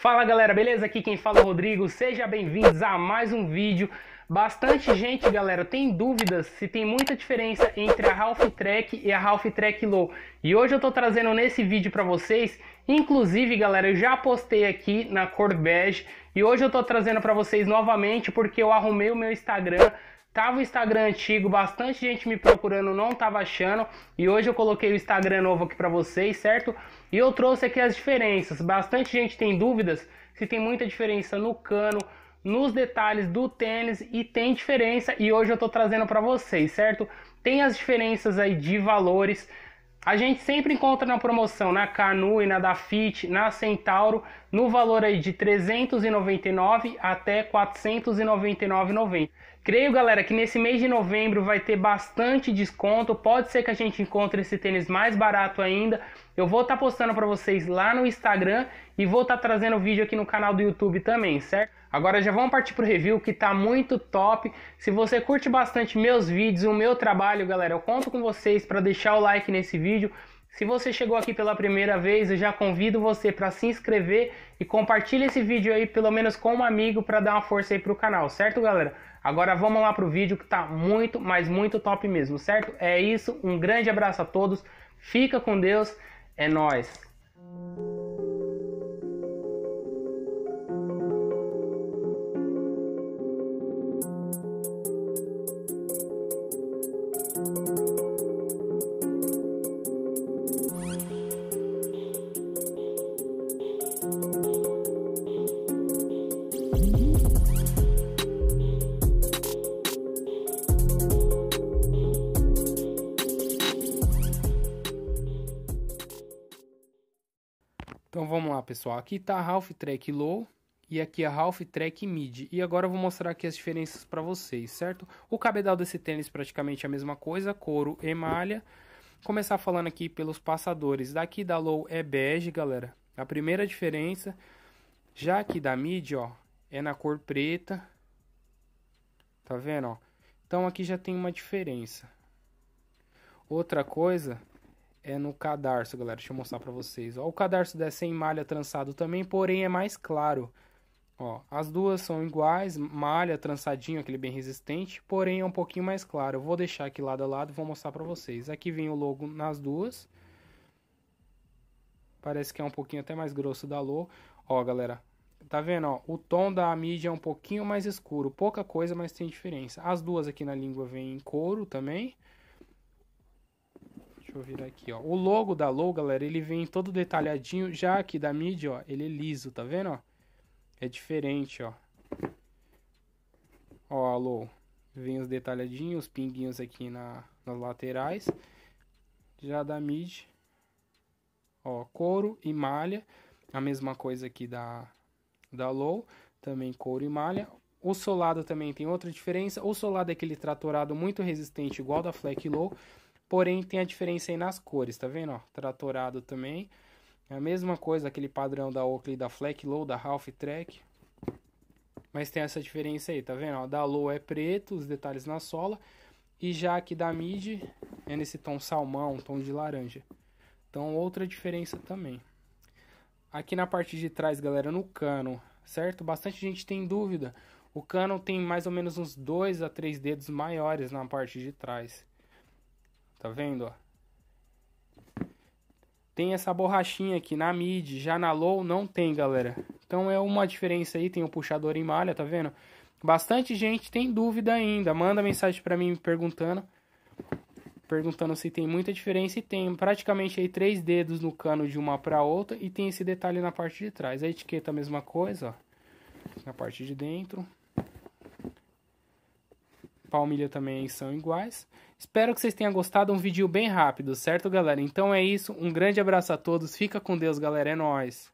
Fala galera, beleza? Aqui quem fala é o Rodrigo, sejam bem-vindos a mais um vídeo Bastante gente, galera, tem dúvidas se tem muita diferença entre a Half Track e a Half Track Low. E hoje eu tô trazendo nesse vídeo para vocês, inclusive, galera, eu já postei aqui na cor bege e hoje eu tô trazendo para vocês novamente porque eu arrumei o meu Instagram Tava o Instagram antigo, bastante gente me procurando, não tava achando. E hoje eu coloquei o Instagram novo aqui para vocês, certo? E eu trouxe aqui as diferenças. Bastante gente tem dúvidas se tem muita diferença no cano, nos detalhes do tênis e tem diferença e hoje eu estou trazendo para vocês, certo? Tem as diferenças aí de valores. A gente sempre encontra na promoção na Canu e na Dafit, na Centauro, no valor aí de 399 até 499,90. Creio, galera, que nesse mês de novembro vai ter bastante desconto. Pode ser que a gente encontre esse tênis mais barato ainda. Eu vou estar tá postando para vocês lá no Instagram e vou estar tá trazendo vídeo aqui no canal do YouTube também, certo? Agora já vamos partir pro review que tá muito top. Se você curte bastante meus vídeos, o meu trabalho, galera, eu conto com vocês para deixar o like nesse vídeo se você chegou aqui pela primeira vez, eu já convido você para se inscrever e compartilhe esse vídeo aí pelo menos com um amigo para dar uma força aí pro canal, certo, galera? Agora vamos lá pro vídeo que tá muito, mas muito top mesmo, certo? É isso, um grande abraço a todos. Fica com Deus. É nós. Então vamos lá, pessoal. Aqui está half track low e aqui a half track mid. E agora eu vou mostrar aqui as diferenças para vocês, certo? O cabedal desse tênis praticamente é a mesma coisa, couro e malha. Começar falando aqui pelos passadores. Daqui da low é bege, galera. A primeira diferença, já aqui da mid, ó, é na cor preta. Tá vendo, ó? Então aqui já tem uma diferença. Outra coisa é no cadarço, galera. Deixa eu mostrar para vocês. Ó, o cadarço é sem malha trançado também, porém é mais claro. Ó, as duas são iguais, malha trançadinho, aquele bem resistente, porém é um pouquinho mais claro. Eu vou deixar aqui lado a lado, e vou mostrar para vocês. Aqui vem o logo nas duas. Parece que é um pouquinho até mais grosso da logo. Ó, galera, tá vendo, ó? O tom da mídia é um pouquinho mais escuro, pouca coisa, mas tem diferença. As duas aqui na língua vêm em couro também eu virar aqui, ó. O logo da Low, galera, ele vem todo detalhadinho. Já aqui da MIDI, ó, ele é liso, tá vendo, ó? É diferente, ó. Ó, a Low. Vem os detalhadinhos, os pinguinhos aqui na, nas laterais. Já da mid, ó, couro e malha. A mesma coisa aqui da, da Low, também couro e malha. O solado também tem outra diferença. O solado é aquele tratorado muito resistente, igual da Fleck Low. Porém, tem a diferença aí nas cores, tá vendo? Ó, tratorado também. É a mesma coisa, aquele padrão da Oakley, da Fleck Low, da Half Track. Mas tem essa diferença aí, tá vendo? Ó, da Low é preto, os detalhes na sola. E já aqui da Mid é nesse tom salmão, tom de laranja. Então, outra diferença também. Aqui na parte de trás, galera, no cano, certo? Bastante gente tem dúvida. O cano tem mais ou menos uns 2 a 3 dedos maiores na parte de trás. Tá vendo, ó? Tem essa borrachinha aqui na mid, já na low não tem, galera. Então é uma diferença aí, tem o puxador em malha, tá vendo? Bastante gente tem dúvida ainda, manda mensagem para mim perguntando. Perguntando se tem muita diferença e tem praticamente aí três dedos no cano de uma para outra e tem esse detalhe na parte de trás. A etiqueta a mesma coisa, ó na parte de dentro. Palmilha também são iguais. Espero que vocês tenham gostado, um vídeo bem rápido, certo, galera? Então é isso, um grande abraço a todos, fica com Deus, galera, é nóis!